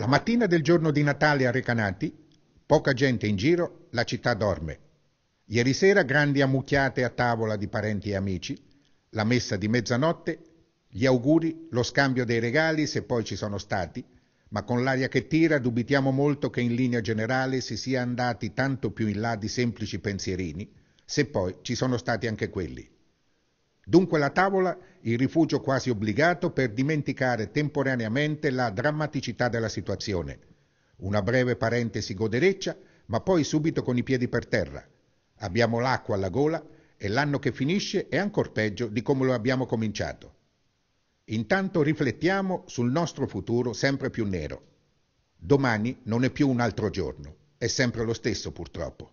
La mattina del giorno di Natale a Recanati, poca gente in giro, la città dorme. Ieri sera grandi ammucchiate a tavola di parenti e amici, la messa di mezzanotte, gli auguri, lo scambio dei regali se poi ci sono stati, ma con l'aria che tira dubitiamo molto che in linea generale si sia andati tanto più in là di semplici pensierini, se poi ci sono stati anche quelli. Dunque la tavola, il rifugio quasi obbligato per dimenticare temporaneamente la drammaticità della situazione. Una breve parentesi godereccia, ma poi subito con i piedi per terra. Abbiamo l'acqua alla gola e l'anno che finisce è ancora peggio di come lo abbiamo cominciato. Intanto riflettiamo sul nostro futuro sempre più nero. Domani non è più un altro giorno, è sempre lo stesso purtroppo.